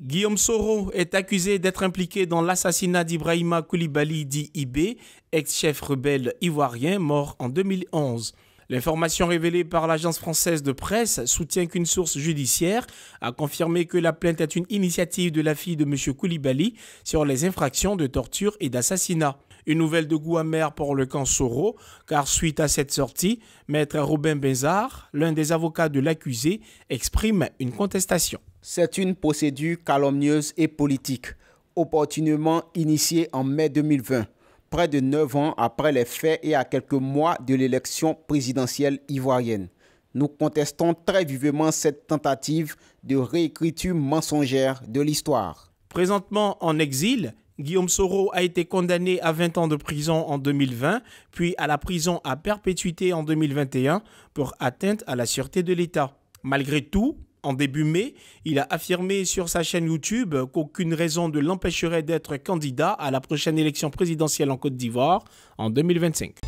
Guillaume Soro est accusé d'être impliqué dans l'assassinat d'Ibrahima Koulibaly dit ex-chef rebelle ivoirien mort en 2011. L'information révélée par l'agence française de presse soutient qu'une source judiciaire a confirmé que la plainte est une initiative de la fille de M. Koulibaly sur les infractions de torture et d'assassinat. Une nouvelle de goût amer pour le camp Soro, car suite à cette sortie, maître Robin Bézard, l'un des avocats de l'accusé, exprime une contestation. C'est une procédure calomnieuse et politique, opportunément initiée en mai 2020 près de neuf ans après les faits et à quelques mois de l'élection présidentielle ivoirienne. Nous contestons très vivement cette tentative de réécriture mensongère de l'histoire. Présentement en exil, Guillaume Soro a été condamné à 20 ans de prison en 2020, puis à la prison à perpétuité en 2021 pour atteinte à la sûreté de l'État. Malgré tout, en début mai, il a affirmé sur sa chaîne YouTube qu'aucune raison ne l'empêcherait d'être candidat à la prochaine élection présidentielle en Côte d'Ivoire en 2025.